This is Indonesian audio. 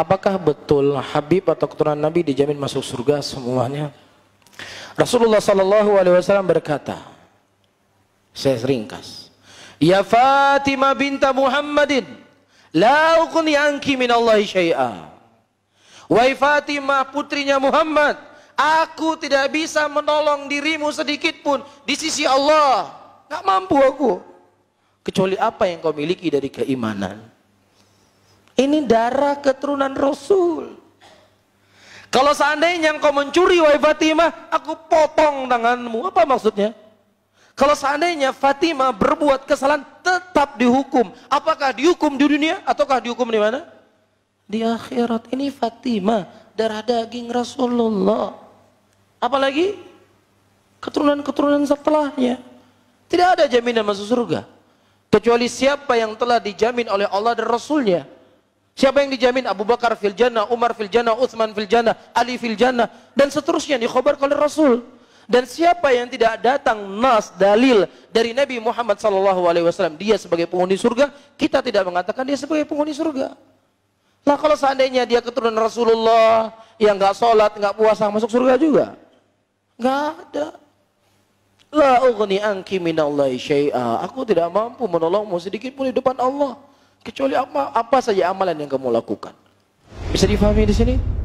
Apakah betul Habib atau keturunan Nabi dijamin masuk surga semuanya? Rasulullah Shallallahu Alaihi Wasallam berkata, saya ringkas, Ya Fatimah binta Muhammadin, la uqni anki min Allahi syai'a. Wahai Fatimah putrinya Muhammad, aku tidak bisa menolong dirimu sedikit pun di sisi Allah. Gak mampu aku. Kecuali apa yang kau miliki dari keimanan. Ini darah keturunan Rasul. Kalau seandainya engkau mencuri wahai Fatimah, aku potong tanganmu. Apa maksudnya? Kalau seandainya Fatimah berbuat kesalahan, tetap dihukum. Apakah dihukum di dunia ataukah dihukum di mana? Di akhirat. Ini Fatimah, darah daging Rasulullah. Apalagi keturunan-keturunan setelahnya. Tidak ada jaminan masuk surga. Kecuali siapa yang telah dijamin oleh Allah dan Rasulnya. nya Siapa yang dijamin? Abu Bakar fil jannah, Umar fil jannah, Utsman fil jannah, Ali fil jannah dan seterusnya dikhabarkan oleh Rasul. Dan siapa yang tidak datang nas dalil dari Nabi Muhammad sallallahu alaihi wasallam dia sebagai penghuni surga, kita tidak mengatakan dia sebagai penghuni surga. Lah kalau seandainya dia keturunan Rasulullah yang nggak sholat, nggak puasa masuk surga juga, nggak ada. La ughni anki minallahi syai'a. Aku tidak mampu menolongmu sedikit pun di depan Allah. Kecuali apa, apa saja amalan yang kamu lakukan. Bisa difahami di sini?